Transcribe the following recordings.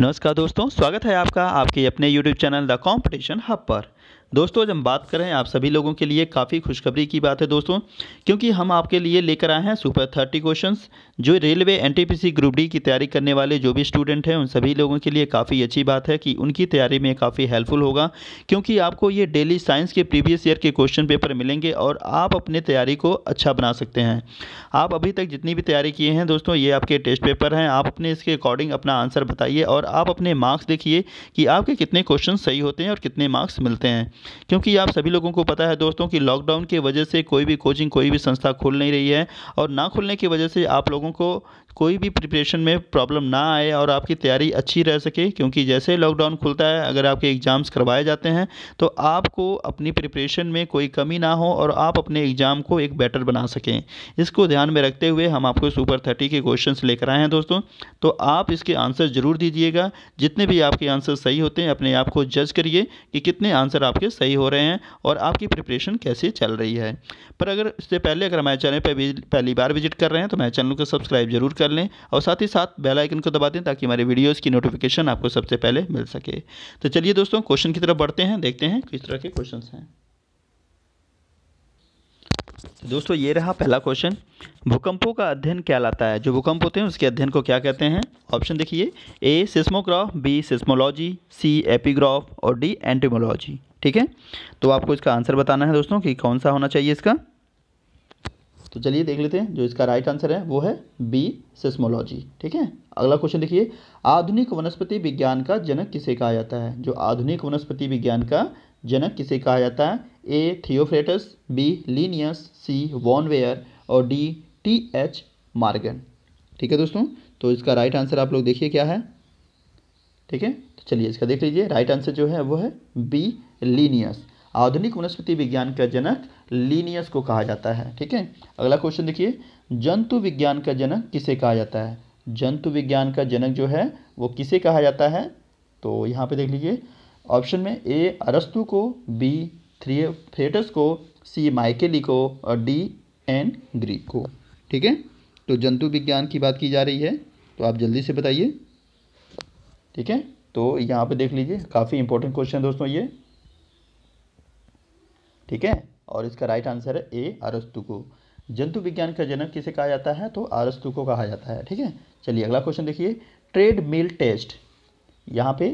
नमस्कार दोस्तों स्वागत है आपका आपके अपने YouTube channel The Competition Hub पर दोस्तों आज हम बात करें आप सभी लोगों के लिए काफ़ी खुशखबरी की बात है दोस्तों क्योंकि हम आपके लिए लेकर आए हैं सुपर थर्टी क्वेश्चंस जो रेलवे एनटीपीसी ग्रुप डी की तैयारी करने वाले जो भी स्टूडेंट हैं उन सभी लोगों के लिए काफ़ी अच्छी बात है कि उनकी तैयारी में काफ़ी हेल्पफुल होगा क्योंकि आपको ये डेली साइंस के प्रीवियस ईयर के क्वेश्चन पेपर मिलेंगे और आप अपने तैयारी को अच्छा बना सकते हैं आप अभी तक जितनी भी तैयारी किए हैं दोस्तों ये आपके टेस्ट पेपर हैं आप अपने इसके अकॉर्डिंग अपना आंसर बताइए और आप अपने मार्क्स देखिए कि आपके कितने क्वेश्चन सही होते हैं और कितने मार्क्स मिलते हैं हैं क्योंकि आप सभी लोगों को पता है दोस्तों कि लॉकडाउन की वजह से कोई भी कोचिंग कोई भी संस्था खुल नहीं रही है और ना खुलने की वजह से आप लोगों को कोई भी प्रिपरेशन में प्रॉब्लम ना आए और आपकी तैयारी अच्छी रह सके क्योंकि जैसे लॉकडाउन खुलता है अगर आपके एग्ज़ाम्स करवाए जाते हैं तो आपको अपनी प्रिपरेशन में कोई कमी ना हो और आप अपने एग्ज़ाम को एक बेटर बना सकें इसको ध्यान में रखते हुए हम आपको सुपर थर्टी के क्वेश्चंस लेकर आए हैं दोस्तों तो आप इसके आंसर ज़रूर दीजिएगा जितने भी आपके आंसर सही होते हैं अपने आप को जज करिए कि कितने आंसर आपके सही हो रहे हैं और आपकी प्रिपरेशन कैसे चल रही है पर अगर इससे पहले अगर हमारे चैनल पर पहली बार विजिट कर रहे हैं तो हमारे चैनल को सब्सक्राइब जरूर कर लें और साथ ही साथ बेल आइकन को दबा दें ताकि हमारे वीडियोज़ की नोटिफिकेशन आपको सबसे पहले मिल सके तो चलिए दोस्तों क्वेश्चन की तरफ बढ़ते हैं देखते हैं किस तरह के क्वेश्चन हैं तो दोस्तों ये रहा पहला क्वेश्चन भूकंपों का अध्ययन क्या लाता है जो भूकंप होते हैं उसके अध्ययन को क्या कहते हैं ऑप्शन देखिए A seismograph B seismology C epigraph और डी एंटीमोलॉजी ठीक है तो आपको इसका आंसर बताना है दोस्तों कि कौन सा होना चाहिए इसका तो चलिए देख लेते हैं जो इसका राइट आंसर है वो है बी सिस्मोलॉजी ठीक है अगला क्वेश्चन देखिए आधुनिक वनस्पति विज्ञान का जनक किसे कहा जाता है जो आधुनिक वनस्पति विज्ञान का जनक किसे कहा जाता है ए थियोफ्रेटस बी लीनियस सी वॉनवेयर और डी टी एच मार्गन ठीक है दोस्तों तो इसका राइट आंसर आप लोग देखिए क्या है ठीक है तो चलिए इसका देख लीजिए राइट आंसर जो है वो है बी लीनियस आधुनिक वनस्पति विज्ञान का जनक लीनियस को कहा जाता है ठीक है अगला क्वेश्चन देखिए जंतु विज्ञान का जनक किसे कहा जाता है जंतु विज्ञान का जनक जो है वो किसे कहा जाता है तो यहाँ पे देख लीजिए ऑप्शन में ए अरस्तु को बी थ्री थिएटर्स को सी माइकेली को और डी एन ग्रीक को ठीक है तो जंतु विज्ञान की बात की जा रही है तो आप जल्दी से बताइए ठीक है तो यहाँ पे देख लीजिए काफ़ी इंपॉर्टेंट क्वेश्चन दोस्तों ये ठीक है और इसका राइट आंसर है ए अरस्तु को जंतु विज्ञान का जनक किसे कहा जाता है तो आरस्तु को कहा जाता है ठीक है चलिए अगला क्वेश्चन देखिए ट्रेड मिल टेस्ट यहाँ पे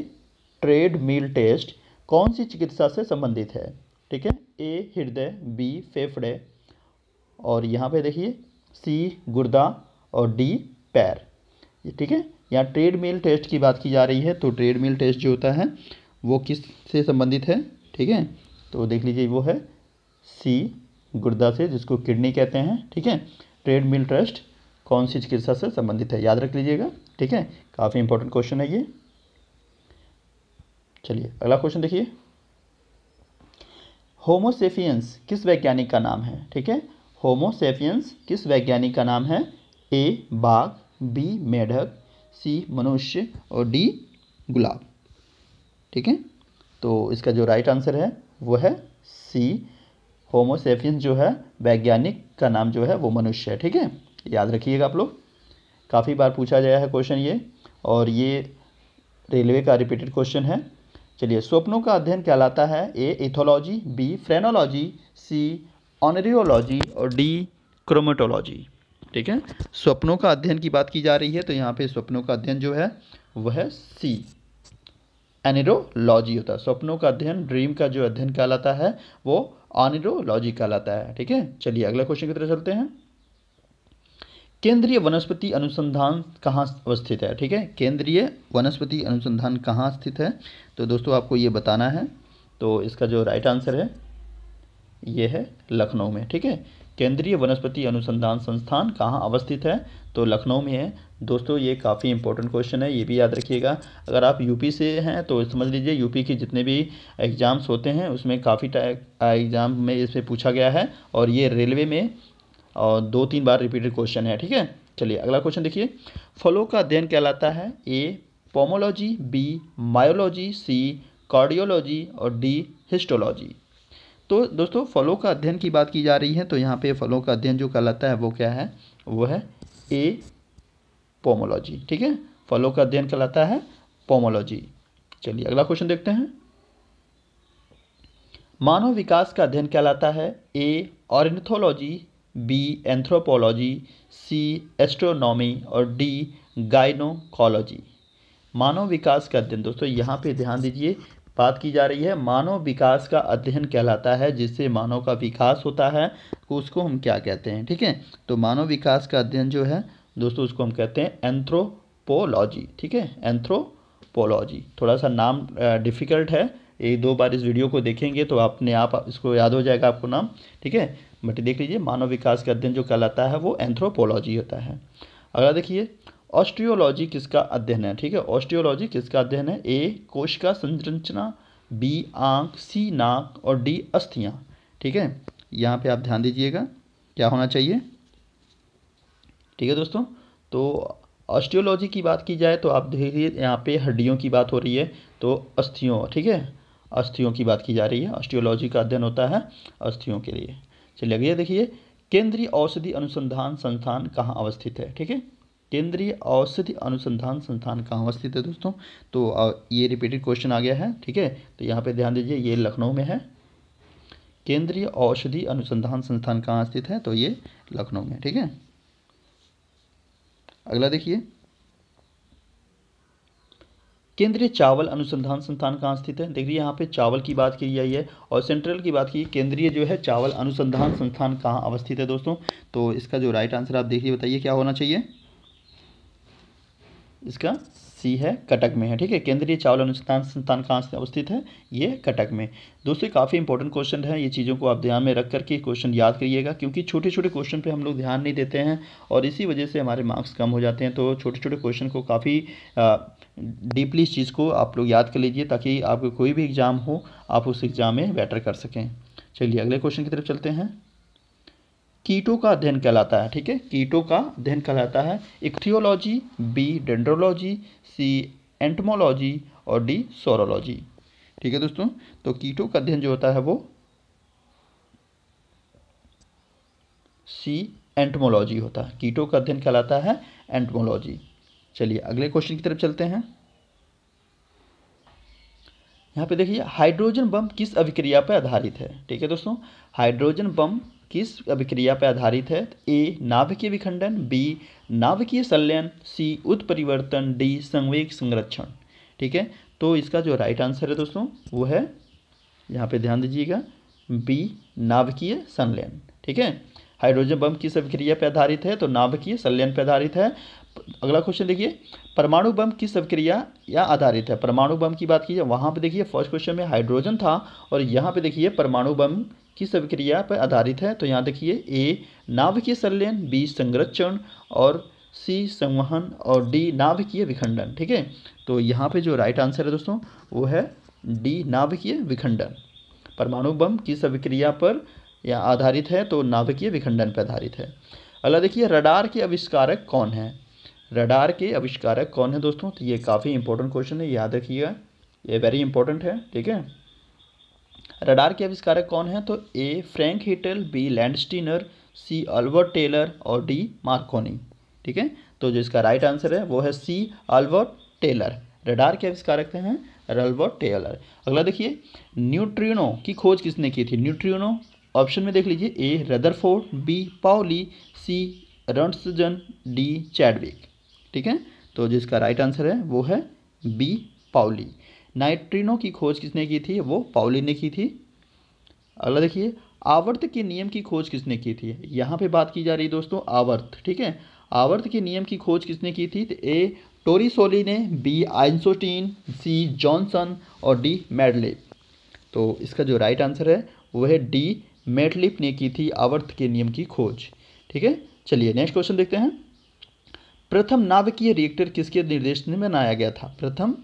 ट्रेड मील टेस्ट कौन सी चिकित्सा से संबंधित है ठीक है ए हृदय बी फेफड़े और यहाँ पे देखिए सी गुर्दा और डी पैर ठीक है यहाँ ट्रेड मील टेस्ट की बात की जा रही है तो ट्रेड मील टेस्ट जो होता है वो किस से संबंधित है ठीक है तो देख लीजिए वो है सी गुर्दा से जिसको किडनी कहते हैं ठीक है ट्रेड मिल टेस्ट कौन सी चिकित्सा से संबंधित है याद रख लीजिएगा ठीक है काफ़ी इंपॉर्टेंट क्वेश्चन है ये चलिए अगला क्वेश्चन देखिए होमोसेफियंस किस वैज्ञानिक का नाम है ठीक है होमोसेफियंस किस वैज्ञानिक का नाम है ए बाघ बी मेढक सी मनुष्य और डी गुलाब ठीक है तो इसका जो राइट आंसर है वो है सी होमोसेफियंस जो है वैज्ञानिक का नाम जो है वो मनुष्य है ठीक है याद रखिएगा आप लोग काफ़ी बार पूछा गया है क्वेश्चन ये और ये रेलवे का रिपीटेड क्वेश्चन है चलिए स्वप्नों का अध्ययन कहलाता है A ethology B phrenology C oneirology और डी क्रोमेटोलॉजी ठीक है स्वप्नों का अध्ययन की बात की जा रही है तो यहाँ पे स्वप्नों का अध्ययन जो है वह है सी एनिरोलॉजी होता है स्वप्नों का अध्ययन ड्रीम का जो अध्ययन कहलाता है वो ऑनिरोलॉजी कहलाता है ठीक है चलिए अगला क्वेश्चन की तरह चलते हैं केंद्रीय वनस्पति अनुसंधान कहाँ अवस्थित है ठीक है केंद्रीय वनस्पति अनुसंधान कहाँ स्थित है तो दोस्तों आपको ये बताना है तो इसका जो राइट आंसर है ये है लखनऊ में ठीक है केंद्रीय वनस्पति अनुसंधान संस्थान कहाँ अवस्थित है तो लखनऊ में है दोस्तों ये काफ़ी इंपॉर्टेंट क्वेश्चन है ये भी याद रखिएगा अगर आप यूपी से हैं तो समझ लीजिए यूपी के जितने भी एग्ज़ाम्स होते हैं उसमें काफ़ी एग्ज़ाम में इसमें पूछा गया है और ये रेलवे में और दो तीन बार रिपीटेड क्वेश्चन है ठीक है चलिए अगला क्वेश्चन देखिए फलों का अध्ययन कहलाता है A pomology B myology C cardiology और डी हिस्टोलॉजी तो दोस्तों फलों का अध्ययन की बात की जा रही है तो यहाँ पे फलों का अध्ययन जो कहलाता है वो क्या है वो है ए पोमोलॉजी ठीक है फलों का अध्ययन कहलाता है पोमोलॉजी चलिए अगला क्वेश्चन देखते हैं मानव विकास का अध्ययन कहलाता है A ornithology B anthropology C astronomy और डी गाइनोकोलॉजी मानव विकास का अध्ययन दोस्तों यहाँ पे ध्यान दीजिए बात की जा रही है मानव विकास का अध्ययन कहलाता है जिससे मानव का विकास होता है उसको हम क्या कहते हैं ठीक है तो मानव विकास का अध्ययन जो है दोस्तों उसको हम कहते हैं एंथ्रोपोलॉजी ठीक है एंथ्रोपोलॉजी थोड़ा सा नाम डिफ़िकल्ट है एक दो बार इस वीडियो को देखेंगे तो अपने आप इसको याद हो जाएगा आपको नाम ठीक है बट देख लीजिए मानव विकास का अध्ययन जो कहलाता है वो एंथ्रोपोलॉजी होता है अगला देखिए ऑस्ट्रियोलॉजी किसका अध्ययन है ठीक है ऑस्ट्रियोलॉजी किसका अध्ययन है ए कोश का संरचना बी आंख सी नाक और डी अस्थियाँ ठीक है यहाँ पे आप ध्यान दीजिएगा क्या होना चाहिए ठीक है दोस्तों तो ऑस्ट्रियोलॉजी की बात की जाए तो आप देखिए यहाँ पे हड्डियों की बात हो रही है तो अस्थियों ठीक है अस्थियों की बात की जा रही है ऑस्ट्रियोलॉजी का अध्ययन होता है अस्थियों के लिए चलिए अगले देखिए केंद्रीय औषधि अनुसंधान संस्थान कहाँ अवस्थित है ठीक है केंद्रीय औषधि अनुसंधान संस्थान कहाँ अवस्थित है दोस्तों तो ये रिपीटेड क्वेश्चन आ गया है ठीक है तो यहाँ पे ध्यान दीजिए ये लखनऊ में है केंद्रीय औषधि अनुसंधान संस्थान कहाँ स्थित है तो ये लखनऊ में ठीक है अगला देखिए केंद्रीय चावल अनुसंधान संस्थान कहाँ स्थित है देखिए यहाँ पे चावल की बात की जाइए और सेंट्रल की बात की केंद्रीय जो है चावल अनुसंधान संस्थान कहाँ अवस्थित है दोस्तों तो इसका जो राइट आंसर आप देखिए बताइए क्या होना चाहिए इसका सी है कटक में है ठीक है केंद्रीय चावल अनुसंधान संस्थान कहाँ अवस्थित है ये कटक में दोस्तों काफ़ी इंपॉर्टेंट क्वेश्चन है ये चीज़ों को आप ध्यान में रख करके क्वेश्चन याद करिएगा क्योंकि छोटे छोटे क्वेश्चन पे हम लोग ध्यान नहीं देते हैं और इसी वजह से हमारे मार्क्स कम हो जाते हैं तो छोटे छोटे क्वेश्चन को काफ़ी डीपली इस चीज़ को आप लोग याद कर लीजिए ताकि आपको कोई भी एग्ज़ाम हो आप उस एग्ज़ाम में बेटर कर सकें चलिए अगले क्वेश्चन की तरफ चलते हैं कीटों का अध्ययन कहलाता है ठीक है कीटों का अध्ययन कहलाता है ichthyology B dendrology C entomology और डी सोरोलॉजी ठीक है दोस्तों तो कीटों का अध्ययन जो होता है वो सी एंटमोलॉजी होता है कीटों का अध्ययन कहलाता है एंटमोलॉजी चलिए अगले क्वेश्चन की तरफ चलते हैं यहाँ पे देखिए हाइड्रोजन बम किस अभिक्रिया पर आधारित है ठीक है दोस्तों हाइड्रोजन बम किस अभिक्रिया पर आधारित है ए नाभिकीय विखंडन बी नाभिकीय संलयन सी उत्परिवर्तन डी संवेग संरक्षण ठीक है तो इसका जो राइट आंसर है दोस्तों वो है यहाँ पे ध्यान दीजिएगा बी नाभिकीय संलयन ठीक है हाइड्रोजन बम किस अभिक्रिया पर आधारित है तो नाभिकीय संलयन पर आधारित है अगला क्वेश्चन देखिए परमाणु बम किस अभिक्रिया या आधारित है परमाणु बम की बात की जाए वहाँ पे देखिए फर्स्ट क्वेश्चन में हाइड्रोजन था और यहाँ पे देखिए परमाणु बम किस अभिक्रिया पर आधारित है तो यहाँ देखिए ए नाभिकीय संलयन बी संरक्षण और सी संवहन और डी नाभिकीय विखंडन ठीक है तो यहाँ पे जो राइट आंसर है दोस्तों वो है डी नाभिकीय विखंडन परमाणु बम किस अभिक्रिया पर या आधारित है तो नाभिकीय विखंडन पर आधारित है अगला देखिए रडार के आविष्कारक कौन है रडार के आविष्कारक कौन है दोस्तों तो ये काफ़ी इंपॉर्टेंट क्वेश्चन है याद रखिएगा ये वेरी इंपॉर्टेंट है ठीक है रडार के आविष्कारक कौन हैं तो A Frank Whittle B Landsteiner C Albert Taylor और डी मार्कोनी ठीक है तो जो इसका राइट आंसर है वो है सी अल्बर्ट टेलर रडार के आविष्कारक हैं रल्बर्ट टेलर अगला देखिए न्यूट्रिनो की खोज किसने की थी न्यूट्रिनो ऑप्शन में देख लीजिए A Rutherford B Pauli C Roentgen D Chadwick ठीक है तो जिसका राइट आंसर है वो है बी पाउली नाइट्रिनो की खोज किसने की थी वो पाउली ने की थी अगला देखिए आवर्त के नियम की खोज किसने की थी यहाँ पे बात की जा रही है दोस्तों आवर्त ठीक है आवर्त के नियम की खोज किसने की थी तो ए टोरीसोली ने बी आइंसोटीन सी जॉनसन और डी मेडलिप तो इसका जो राइट आंसर है वो है डी मेडलिप ने की थी आवर्त के नियम की खोज ठीक है चलिए नेक्स्ट क्वेश्चन देखते हैं प्रथम नाभिकीय रिएक्टर किसके निर्देशन में बनाया गया था प्रथम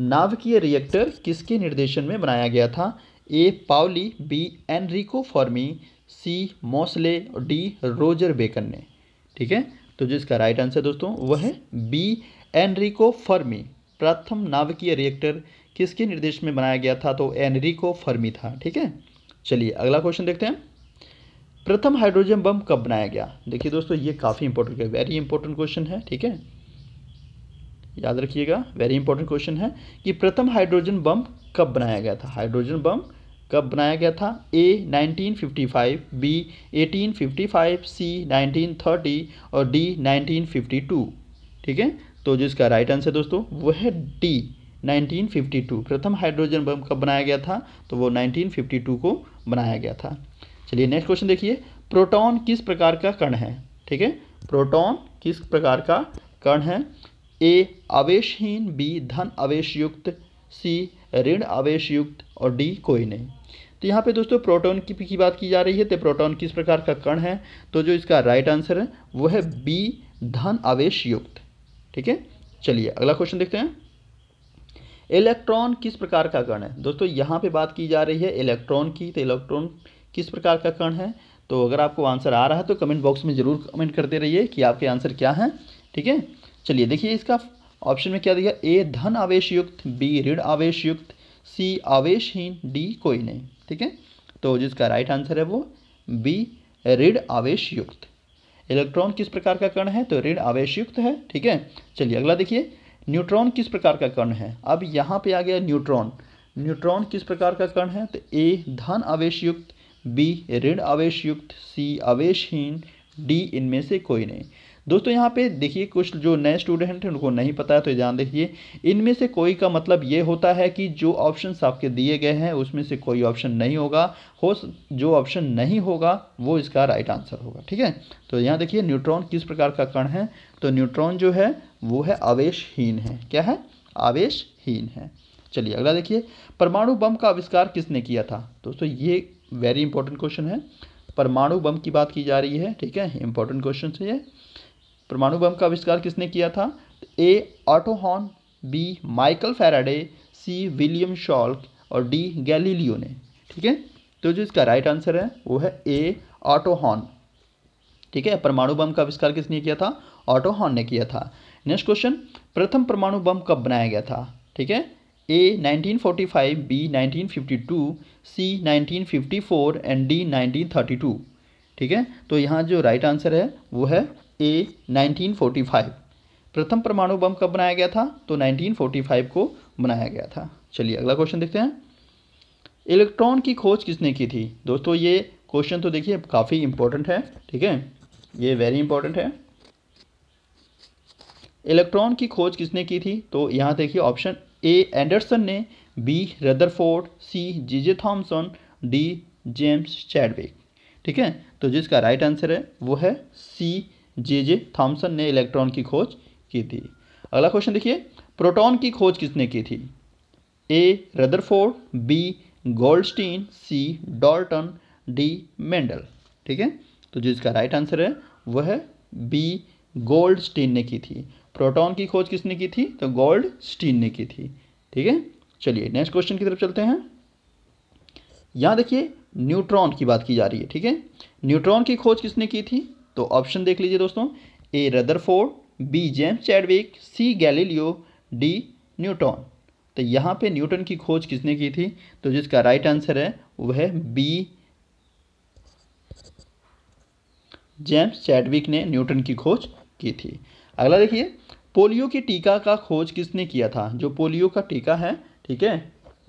नाभिकीय रिएक्टर किसके निर्देशन में बनाया गया था ए पावली बी एनरिको फॉर्मी सी मोसले और डी रोजर बेकन ने ठीक है तो जिसका राइट आंसर दोस्तों वह है बी एनरिको फर्मी प्रथम नाभिकीय रिएक्टर किसके निर्देश में बनाया गया था तो एनरिको फर्मी था ठीक है चलिए अगला क्वेश्चन देखते हैं प्रथम हाइड्रोजन बम कब बनाया गया देखिए दोस्तों ये काफ़ी इंपॉर्टेंट है वेरी इंपॉर्टेंट क्वेश्चन है ठीक है याद रखिएगा वेरी इंपॉर्टेंट क्वेश्चन है कि प्रथम हाइड्रोजन बम कब बनाया गया था हाइड्रोजन बम कब बनाया गया था ए 1955, बी 1855, सी 1930 और डी 1952 ठीक है तो जो इसका राइट आंसर दोस्तों वो है डी 1952 प्रथम हाइड्रोजन बम कब बनाया गया था तो वो 1952 को बनाया गया था चलिए नेक्स्ट क्वेश्चन देखिए प्रोटॉन किस प्रकार का कण है ठीक है प्रोटॉन किस प्रकार का कण है ए आवेशहीन बी धन आवेश युक्त सी ऋण आवेश युक्त और डी कोई नहीं तो यहाँ पे दोस्तों प्रोटॉन की की बात की जा रही है तो प्रोटॉन किस प्रकार का कण है तो जो इसका राइट आंसर है वो है बी धन आवेश युक्त ठीक है चलिए अगला क्वेश्चन देखते हैं इलेक्ट्रॉन किस प्रकार का कण है दोस्तों यहाँ पे बात की जा रही है इलेक्ट्रॉन की तो इलेक्ट्रॉन किस प्रकार का कण है तो अगर आपको आंसर आ रहा है तो कमेंट बॉक्स में ज़रूर कमेंट करते रहिए कि आपके आंसर क्या है ठीक है चलिए देखिए इसका ऑप्शन में क्या दिया ए धन आवेश युक्त बी ऋण आवेश युक्त सी आवेशहीन डी कोई नहीं ठीक है तो जिसका राइट आंसर है वो बी ऋण आवेश युक्त इलेक्ट्रॉन किस प्रकार का कण है तो ऋण आवेश युक्त है ठीक है चलिए अगला देखिए न्यूट्रॉन किस प्रकार का कण है अब यहाँ पे आ गया न्यूट्रॉन न्यूट्रॉन किस प्रकार का कण है तो ए धन आवेश युक्त बी ऋण आवेश युक्त सी आवेशहीन डी इनमें से कोई नहीं दोस्तों यहाँ पे देखिए कुछ जो नए स्टूडेंट हैं उनको नहीं पता है तो ध्यान देखिए इनमें से कोई का मतलब ये होता है कि जो ऑप्शन आपके दिए गए हैं उसमें से कोई ऑप्शन नहीं होगा हो जो ऑप्शन नहीं होगा वो इसका राइट आंसर होगा ठीक है तो यहाँ देखिए न्यूट्रॉन किस प्रकार का कण है तो न्यूट्रॉन जो है वो है आवेशहीन है क्या है आवेशहीन है चलिए अगला देखिए परमाणु बम का आविष्कार किसने किया था दोस्तों ये वेरी इंपॉर्टेंट क्वेश्चन है परमाणु बम की बात की जा रही है ठीक है इंपॉर्टेंट क्वेश्चन है ये परमाणु बम का आविष्कार किसने किया था A Otto Hahn B Michael Faraday C William शॉल्क और डी गैलीलियो ने ठीक है तो जो इसका राइट आंसर है वो है ए ऑटोहॉन ठीक है परमाणु बम का आविष्कार किसने किया था ऑटोहॉन ने किया था नेक्स्ट क्वेश्चन प्रथम परमाणु बम कब बनाया गया था ठीक है A 1945 B 1952 C 1954 and D 1932 ठीक है तो यहाँ जो राइट आंसर है वो है ए 1945 प्रथम परमाणु बम कब बनाया गया था तो 1945 को बनाया गया था चलिए अगला क्वेश्चन देखते हैं इलेक्ट्रॉन की खोज किसने की थी दोस्तों ये क्वेश्चन तो देखिए काफ़ी इंपॉर्टेंट है ठीक है ये वेरी इंपॉर्टेंट है इलेक्ट्रॉन की खोज किसने की थी तो यहाँ देखिए ऑप्शन ए एंडरसन ने B Rutherford C GJ Thomson D James Chadwick ठीक है तो जिसका राइट आंसर है वो है सी जे जे थॉम्सन ने इलेक्ट्रॉन की खोज की थी अगला क्वेश्चन देखिए प्रोटॉन की खोज किसने की थी A Rutherford B Goldstein C Dalton D Mendel ठीक है तो जो इसका राइट आंसर है वह है बी गोल्डस्टीन ने की थी प्रोटॉन की खोज किसने की थी तो गोल्डस्टीन ने की थी ठीक है चलिए नेक्स्ट क्वेश्चन की तरफ चलते हैं यहाँ देखिए न्यूट्रॉन की बात की जा रही है ठीक है न्यूट्रॉन की खोज किसने की थी तो ऑप्शन देख लीजिए दोस्तों A Rutherford B James Chadwick C Galileo D Newton तो यहाँ पे न्यूटन की खोज किसने की थी तो जिसका राइट आंसर है वह बी जेम्स चैडविक ने न्यूटन की खोज की थी अगला देखिए पोलियो की टीका का खोज किसने किया था जो पोलियो का टीका है ठीक है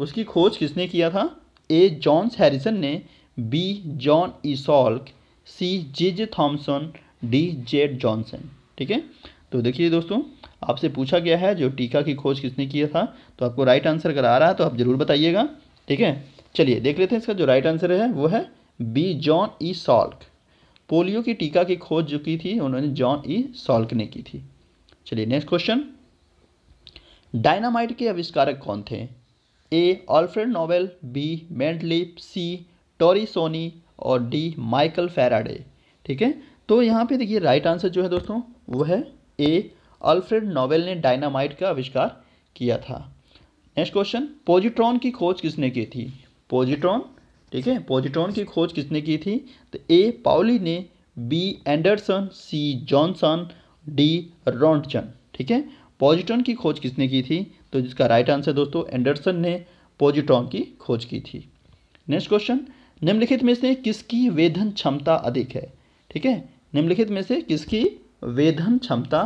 उसकी खोज किसने किया था ए जॉन्स हैरिसन ने B John E Salk C J J Thomson D Z Johnson ठीक है तो देखिए दोस्तों आपसे पूछा गया है जो टीका की खोज किसने किया था तो आपको राइट आंसर अगर आ रहा है तो आप ज़रूर बताइएगा ठीक है चलिए देख लेते हैं इसका जो राइट आंसर है वो है B John E Salk polio की टीका की खोज जो की थी उन्होंने जॉन ई सॉल्क ने की थी चलिए नेक्स्ट क्वेश्चन डायनामाइट के आविष्कारक कौन थे A Alfred Nobel B Mendeleev C Torricelli और डी माइकल फेराडे ठीक है तो यहाँ पे देखिए राइट आंसर जो है दोस्तों वो है ए अल्फ्रेड नोबेल ने डायनामाइट का आविष्कार किया था नेक्स्ट क्वेश्चन पॉजिट्रॉन की खोज किसने की थी पॉजिट्रॉन ठीक है पॉजिट्रॉन की खोज किसने की थी तो ए पाउली ने B Anderson C Johnson D Roentgen ठीक है पॉजिट्रॉन की खोज किसने की थी तो जिसका राइट आंसर दोस्तों एंडरसन ने पॉजिट्रॉन की खोज की थी नेक्स्ट क्वेश्चन निम्नलिखित में से किसकी वेधन क्षमता अधिक है ठीक है निम्नलिखित में से किसकी वेधन क्षमता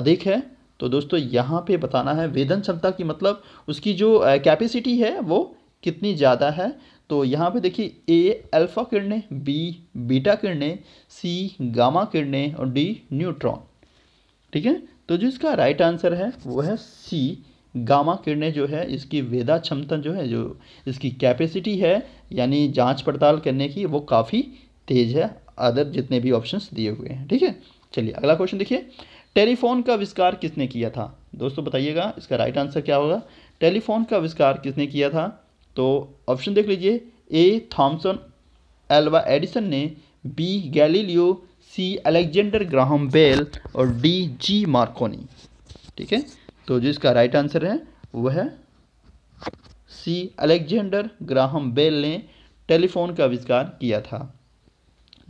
अधिक है तो दोस्तों यहाँ पे बताना है वेधन क्षमता की मतलब उसकी जो कैपेसिटी है वो कितनी ज़्यादा है तो यहाँ पे देखिए ए अल्फ़ा किरणें बी बीटा किरणें सी गामा किरणें और डी न्यूट्रॉन ठीक है तो जो इसका राइट आंसर है वो है सी गामा किरणें जो है इसकी वेदा क्षमता जो है जो इसकी कैपेसिटी है यानी जांच पड़ताल करने की वो काफ़ी तेज है अदर जितने भी ऑप्शंस दिए हुए हैं ठीक है चलिए अगला क्वेश्चन देखिए टेलीफोन का आविष्कार किसने किया था दोस्तों बताइएगा इसका राइट आंसर क्या होगा टेलीफोन का आविष्कार किसने किया था तो ऑप्शन देख लीजिए ए थॉम्सन एल्वा एडिसन ने B Galileo C Alexander Graham Bell और डी जी मार्कोनी ठीक है तो जिसका राइट आंसर है वह है सी अलेक्जेंडर ग्राहम बेल ने टेलीफोन का आविष्कार किया था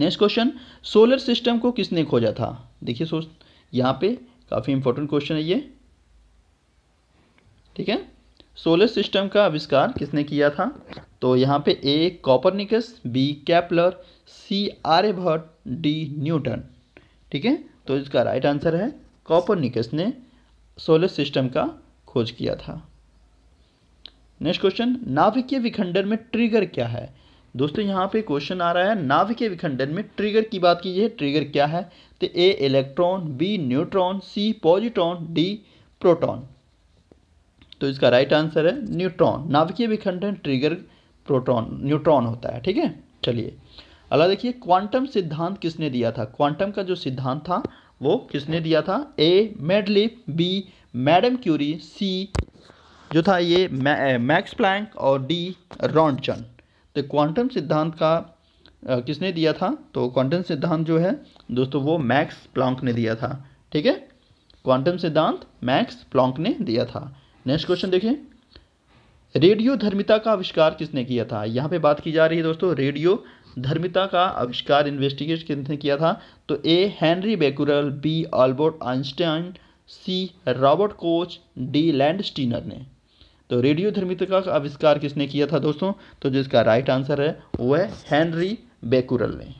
नेक्स्ट क्वेश्चन सोलर सिस्टम को किसने खोजा था देखिए सोच यहाँ पे काफ़ी इंपॉर्टेंट क्वेश्चन है ये ठीक है सोलर सिस्टम का आविष्कार किसने किया था तो यहाँ पे A Copernicus B Kepler C Aryabhata D Newton ठीक है तो इसका राइट आंसर है कॉपरनिकस ने सोलर सिस्टम का खोज किया था नेक्स्ट क्वेश्चन नाभिकीय विखंडन में ट्रिगर क्या है दोस्तों यहाँ पे क्वेश्चन आ रहा है नाभिकीय विखंडन में ट्रिगर की बात की है ट्रिगर क्या है तो A electron B neutron C positron D proton तो इसका राइट आंसर है न्यूट्रॉन नाभिकीय विखंडन ट्रिगर प्रोटॉन न्यूट्रॉन होता है ठीक है चलिए अगला देखिए क्वांटम सिद्धांत किसने दिया था क्वांटम का जो सिद्धांत था वो किसने दिया था A Mendeleev B madam Curie C जो था ये मैक्स प्लैंक और डी रॉन्टन तो क्वांटम सिद्धांत का आ, किसने दिया था तो क्वांटम सिद्धांत जो है दोस्तों वो मैक्स प्लॉन्क ने दिया था ठीक है क्वांटम सिद्धांत मैक्स प्लॉन्क ने दिया था नेक्स्ट क्वेश्चन देखें रेडियो धर्मिता का आविष्कार किसने किया था यहाँ पे बात की जा रही है दोस्तों रेडियो धर्मिता का आविष्कार इन्वेस्टिगेट किसने किया था तो A Henri Becquerel B Albert Einstein C Robert Koch D Landsteiner ने तो रेडियो धर्मिता का आविष्कार किसने किया था दोस्तों तो जिसका राइट आंसर है वो हैनरी बेकुरल ने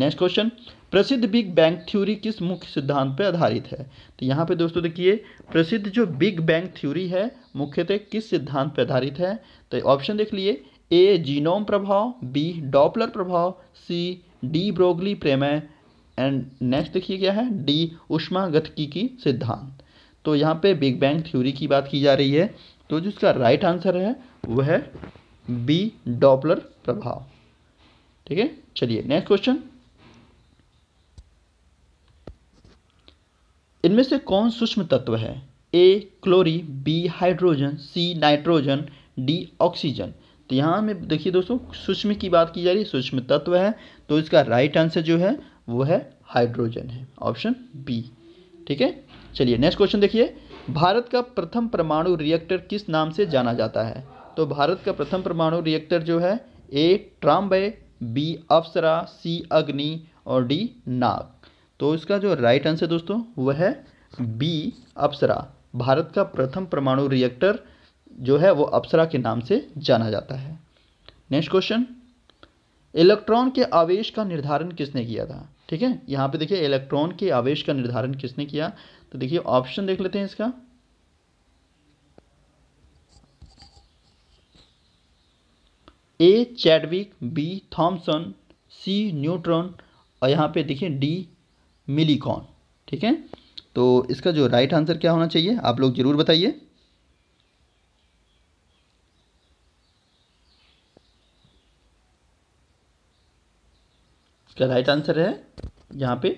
नेक्स्ट क्वेश्चन प्रसिद्ध बिग बैंग थ्योरी किस मुख्य सिद्धांत पर आधारित है तो यहाँ पे दोस्तों देखिए प्रसिद्ध जो बिग बैंग थ्योरी है मुख्यतः किस सिद्धांत पर आधारित है तो ऑप्शन देख लिए ए जीनोम प्रभाव बी डॉपलर प्रभाव सी डी ब्रोगली प्रेमय एंड नेक्स्ट देखिए क्या है डी उष्मा गतिकी की सिद्धांत तो यहाँ पे बिग बैंग थ्योरी की बात की जा रही है तो जिसका राइट आंसर है वह है बी डॉपलर प्रभाव ठीक है चलिए नेक्स्ट क्वेश्चन इनमें से कौन सूक्ष्म तत्व है ए क्लोरी B hydrogen C nitrogen D oxygen तो यहाँ में देखिए दोस्तों सूक्ष्म की बात की जा रही है सूक्ष्म तत्व है तो इसका राइट आंसर जो है वो है हाइड्रोजन है ऑप्शन बी ठीक है चलिए नेक्स्ट क्वेश्चन देखिए भारत का प्रथम परमाणु रिएक्टर किस नाम से जाना जाता है तो भारत का प्रथम परमाणु रिएक्टर जो है ए ट्राम्बे बी अप्सरा सी अग्नि और डी नाग तो इसका जो राइट आंसर दोस्तों वह है बी अप्सरा भारत का प्रथम परमाणु रिएक्टर जो है वो अप्सरा के नाम से जाना जाता है नेक्स्ट क्वेश्चन इलेक्ट्रॉन के आवेश का निर्धारण किसने किया था ठीक है यहाँ पे देखिए इलेक्ट्रॉन के आवेश का निर्धारण किसने किया तो देखिए ऑप्शन देख लेते हैं इसका A Chadwick B Thomson C neutron और यहाँ पे देखिए डी मिलीकॉन ठीक है तो इसका जो राइट आंसर क्या होना चाहिए आप लोग ज़रूर बताइए इसका राइट आंसर है यहाँ पे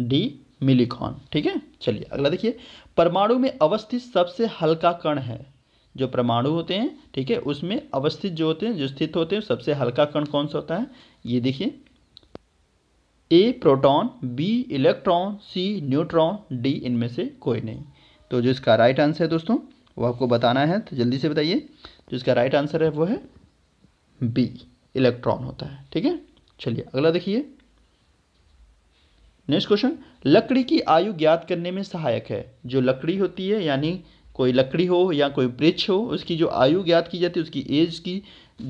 डी मिलीकॉन ठीक है चलिए अगला देखिए परमाणु में अवस्थित सबसे हल्का कण है जो परमाणु होते हैं ठीक है उसमें अवस्थित जो होते हैं जो स्थित होते हैं सबसे हल्का कण कौन सा होता है ये देखिए A proton B electron C neutron D इनमें से कोई नहीं तो जो इसका राइट आंसर है दोस्तों वो आपको बताना है तो जल्दी से बताइए जो इसका राइट आंसर है वो है बी इलेक्ट्रॉन होता है ठीक है चलिए अगला देखिए नेक्स्ट क्वेश्चन लकड़ी की आयु ज्ञात करने में सहायक है जो लकड़ी होती है यानी कोई लकड़ी हो या कोई वृक्ष हो उसकी जो आयु ज्ञात की जाती है उसकी एज की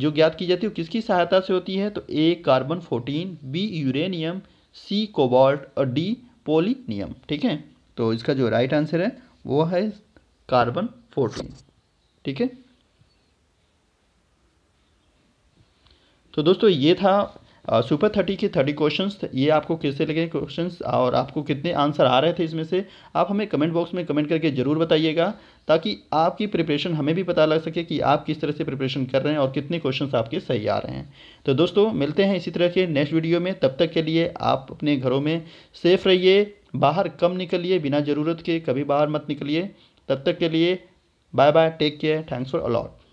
जो ज्ञात की जाती है वो किसकी सहायता से होती है तो A carbon fourteen B uranium C cobalt और डी पोलिनियम ठीक है तो इसका जो राइट आंसर है वो है कार्बन फोर्टीन ठीक है तो दोस्तों ये था सुपर थर्टी के थर्टी क्वेश्चन ये आपको कैसे लगे क्वेश्चन और आपको कितने आंसर आ रहे थे इसमें से आप हमें कमेंट बॉक्स में कमेंट करके ज़रूर बताइएगा ताकि आपकी प्रिपरेशन हमें भी पता लग सके कि आप किस तरह से प्रिपरेशन कर रहे हैं और कितने क्वेश्चन आपके सही आ रहे हैं तो दोस्तों मिलते हैं इसी तरह के नेक्स्ट वीडियो में तब तक के लिए आप अपने घरों में सेफ़ रहिए बाहर कम निकलिए बिना ज़रूरत के कभी बाहर मत निकलिए तब तक के लिए bye bye take care thanks for allot